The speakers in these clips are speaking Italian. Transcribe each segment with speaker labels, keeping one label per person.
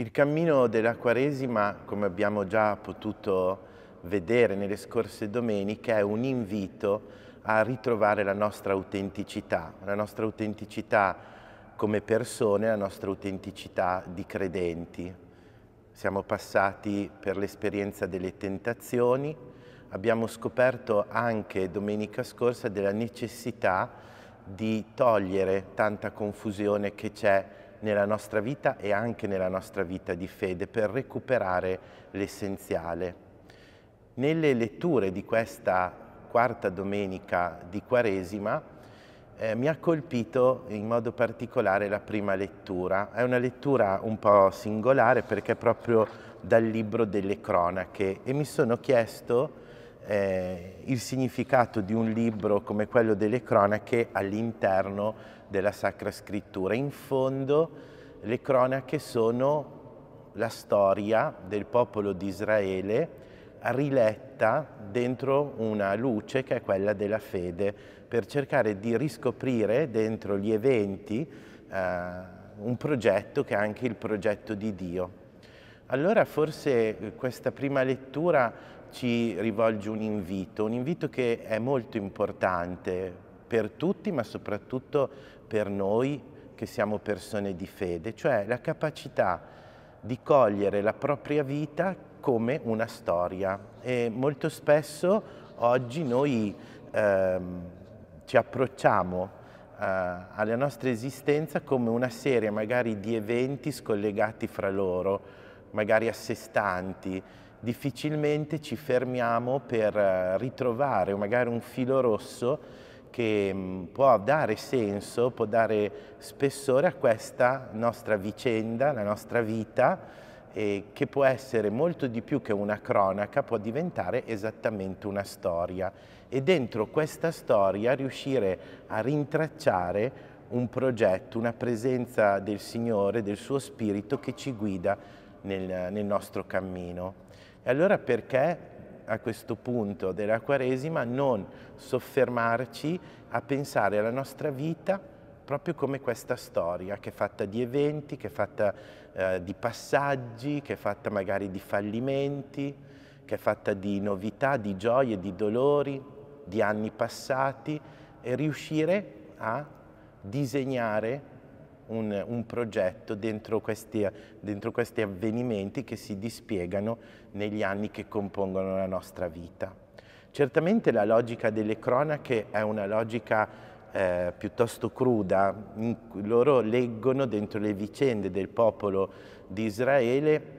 Speaker 1: Il cammino della Quaresima, come abbiamo già potuto vedere nelle scorse domeniche, è un invito a ritrovare la nostra autenticità, la nostra autenticità come persone, la nostra autenticità di credenti. Siamo passati per l'esperienza delle tentazioni, abbiamo scoperto anche domenica scorsa della necessità di togliere tanta confusione che c'è nella nostra vita e anche nella nostra vita di fede per recuperare l'essenziale. Nelle letture di questa quarta domenica di Quaresima eh, mi ha colpito in modo particolare la prima lettura. È una lettura un po' singolare perché è proprio dal libro delle cronache e mi sono chiesto eh, il significato di un libro come quello delle cronache all'interno della Sacra Scrittura. In fondo le cronache sono la storia del popolo di Israele riletta dentro una luce che è quella della fede, per cercare di riscoprire dentro gli eventi eh, un progetto che è anche il progetto di Dio. Allora forse eh, questa prima lettura ci rivolge un invito, un invito che è molto importante per tutti, ma soprattutto per noi che siamo persone di fede, cioè la capacità di cogliere la propria vita come una storia. E molto spesso oggi noi ehm, ci approcciamo eh, alla nostra esistenza come una serie magari di eventi scollegati fra loro, magari a sé stanti, difficilmente ci fermiamo per eh, ritrovare magari un filo rosso che mm, può dare senso, può dare spessore a questa nostra vicenda, la nostra vita, che può essere molto di più che una cronaca, può diventare esattamente una storia. E dentro questa storia riuscire a rintracciare un progetto, una presenza del Signore, del suo Spirito che ci guida nel, nel nostro cammino. E allora perché a questo punto della Quaresima non soffermarci a pensare alla nostra vita proprio come questa storia che è fatta di eventi, che è fatta eh, di passaggi, che è fatta magari di fallimenti, che è fatta di novità, di gioie, di dolori, di anni passati e riuscire a disegnare un, un progetto dentro questi, dentro questi avvenimenti che si dispiegano negli anni che compongono la nostra vita. Certamente la logica delle cronache è una logica eh, piuttosto cruda, loro leggono dentro le vicende del popolo di Israele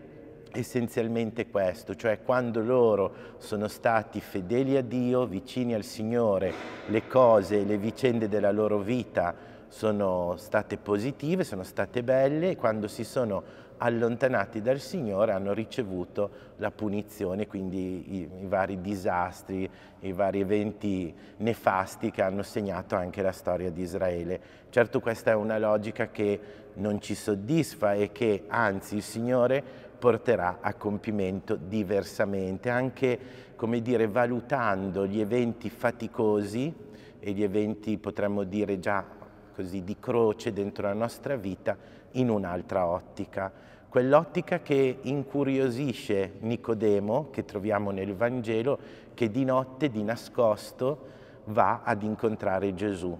Speaker 1: essenzialmente questo, cioè quando loro sono stati fedeli a Dio, vicini al Signore, le cose, le vicende della loro vita sono state positive, sono state belle e quando si sono allontanati dal Signore hanno ricevuto la punizione, quindi i, i, vari disastri, i vari eventi nefasti che hanno segnato anche la storia di Israele. Certo questa è una logica che non ci soddisfa e che anzi il Signore porterà a compimento diversamente, anche come dire, valutando gli eventi faticosi e gli eventi potremmo dire già così di croce dentro la nostra vita in un'altra ottica. Quell'ottica che incuriosisce Nicodemo, che troviamo nel Vangelo, che di notte, di nascosto, va ad incontrare Gesù.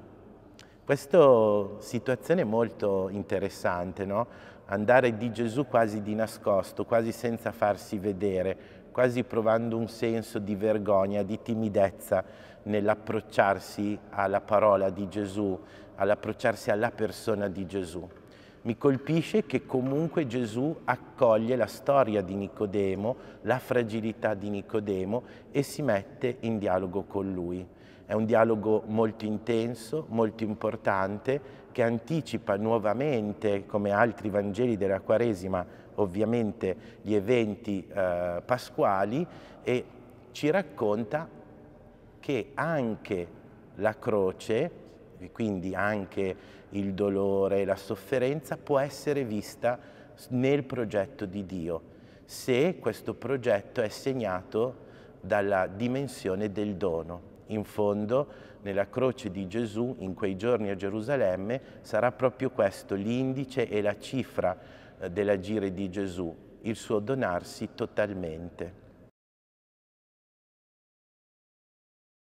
Speaker 1: Questa situazione è molto interessante, no? Andare di Gesù quasi di nascosto, quasi senza farsi vedere, quasi provando un senso di vergogna, di timidezza nell'approcciarsi alla parola di Gesù, all'approcciarsi alla persona di Gesù. Mi colpisce che comunque Gesù accoglie la storia di Nicodemo, la fragilità di Nicodemo e si mette in dialogo con lui. È un dialogo molto intenso, molto importante, che anticipa nuovamente, come altri Vangeli della Quaresima, ovviamente gli eventi eh, pasquali e ci racconta che anche la croce, e quindi anche il dolore, la sofferenza, può essere vista nel progetto di Dio, se questo progetto è segnato dalla dimensione del dono. In fondo, nella croce di Gesù, in quei giorni a Gerusalemme, sarà proprio questo l'indice e la cifra eh, dell'agire di Gesù, il suo donarsi totalmente.